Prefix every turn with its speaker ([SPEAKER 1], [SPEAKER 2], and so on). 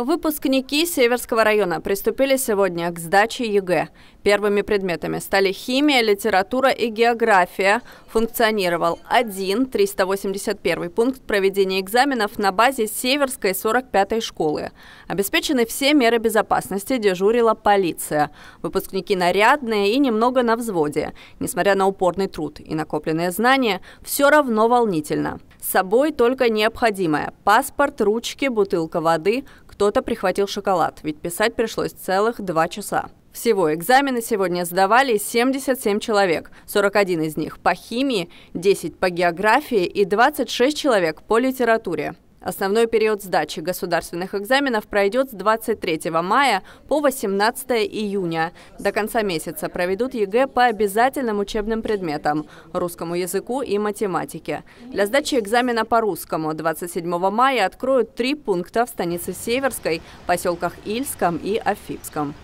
[SPEAKER 1] Выпускники Северского района приступили сегодня к сдаче ЕГЭ. Первыми предметами стали химия, литература и география. Функционировал один 381 пункт проведения экзаменов на базе Северской 45-й школы. Обеспечены все меры безопасности, дежурила полиция. Выпускники нарядные и немного на взводе. Несмотря на упорный труд и накопленные знания, все равно волнительно. С собой только необходимое – паспорт, ручки, бутылка воды – кто-то прихватил шоколад, ведь писать пришлось целых два часа. Всего экзамены сегодня сдавали 77 человек, 41 из них по химии, 10 по географии и 26 человек по литературе. Основной период сдачи государственных экзаменов пройдет с 23 мая по 18 июня. До конца месяца проведут ЕГЭ по обязательным учебным предметам – русскому языку и математике. Для сдачи экзамена по русскому 27 мая откроют три пункта в станице Северской, поселках Ильском и Афипском.